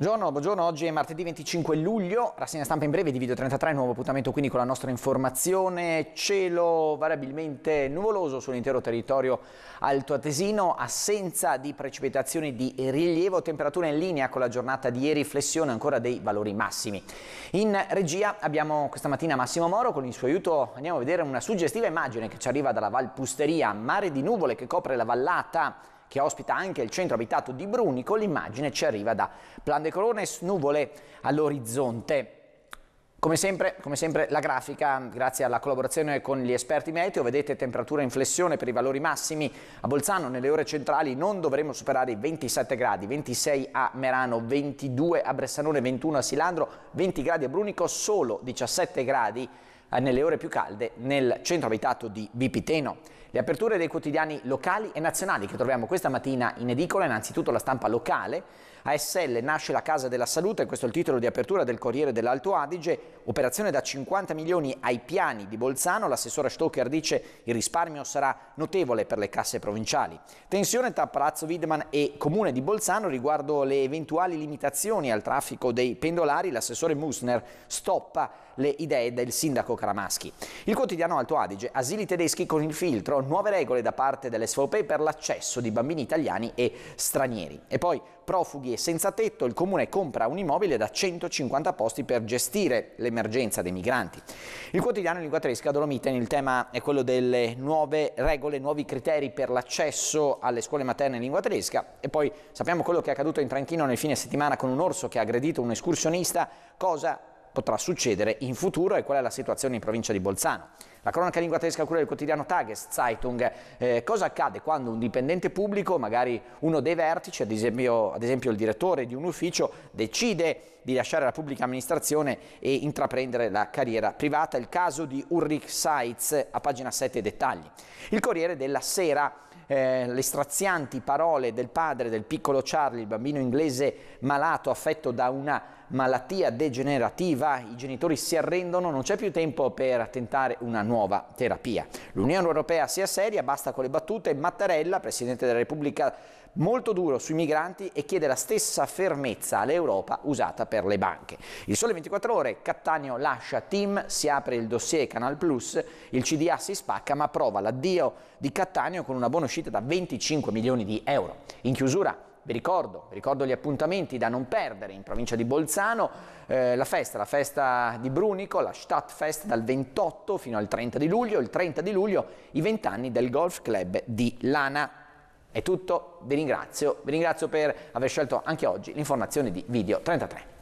Buongiorno, dopo oggi è martedì 25 luglio, rassegna stampa in breve di Video 33, nuovo appuntamento quindi con la nostra informazione, cielo variabilmente nuvoloso sull'intero territorio altoatesino, assenza di precipitazioni di rilievo, temperatura in linea con la giornata di ieri, flessione ancora dei valori massimi. In regia abbiamo questa mattina Massimo Moro, con il suo aiuto andiamo a vedere una suggestiva immagine che ci arriva dalla Val Pusteria, mare di nuvole che copre la vallata che ospita anche il centro abitato di Brunico, l'immagine ci arriva da Plan de Colone, nuvole all'orizzonte. Come sempre, come sempre, la grafica, grazie alla collaborazione con gli esperti meteo, vedete temperatura in flessione per i valori massimi. A Bolzano nelle ore centrali non dovremo superare i 27 gradi, 26 a Merano, 22 a Bressanone, 21 a Silandro, 20 gradi a Brunico, solo 17 gradi eh, nelle ore più calde nel centro abitato di Bipiteno. Le aperture dei quotidiani locali e nazionali che troviamo questa mattina in edicola, innanzitutto la stampa locale, ASL nasce la Casa della Salute, questo è il titolo di apertura del Corriere dell'Alto Adige, operazione da 50 milioni ai piani di Bolzano, L'assessore Stoker dice il risparmio sarà notevole per le casse provinciali. Tensione tra Palazzo Widman e Comune di Bolzano riguardo le eventuali limitazioni al traffico dei pendolari, l'assessore Musner stoppa le idee del sindaco Caramaschi. Il quotidiano Alto Adige, asili tedeschi con il filtro, nuove regole da parte dell'SVP per l'accesso di bambini italiani e stranieri. E poi profughi e senza tetto, il comune compra un immobile da 150 posti per gestire l'emergenza dei migranti. Il quotidiano in lingua tedesca Dolomite, il tema è quello delle nuove regole, nuovi criteri per l'accesso alle scuole materne in lingua tedesca e poi sappiamo quello che è accaduto in Tranchino nel fine settimana con un orso che ha aggredito un escursionista, cosa potrà succedere in futuro e qual è la situazione in provincia di Bolzano. La cronaca lingua tedesca cura del quotidiano Tageszeitung. Eh, cosa accade quando un dipendente pubblico, magari uno dei vertici, ad esempio, ad esempio il direttore di un ufficio, decide di lasciare la pubblica amministrazione e intraprendere la carriera privata? Il caso di Ulrich Seitz, a pagina 7 dettagli. Il Corriere della Sera eh, le strazianti parole del padre del piccolo Charlie, il bambino inglese malato affetto da una malattia degenerativa, i genitori si arrendono, non c'è più tempo per tentare una nuova terapia. L'Unione Europea sia seria, basta con le battute, Mattarella, Presidente della Repubblica molto duro sui migranti e chiede la stessa fermezza all'Europa usata per le banche. Il Sole 24 Ore, Cattaneo lascia team, si apre il dossier Canal Plus, il CDA si spacca ma prova l'addio di Cattaneo con una buona uscita da 25 milioni di euro. In chiusura vi ricordo, vi ricordo, gli appuntamenti da non perdere in provincia di Bolzano, eh, la festa, la festa di Brunico, la Stadtfest dal 28 fino al 30 di luglio, il 30 di luglio i 20 anni del Golf Club di Lana. È tutto, vi ringrazio, vi ringrazio per aver scelto anche oggi l'informazione di Video 33.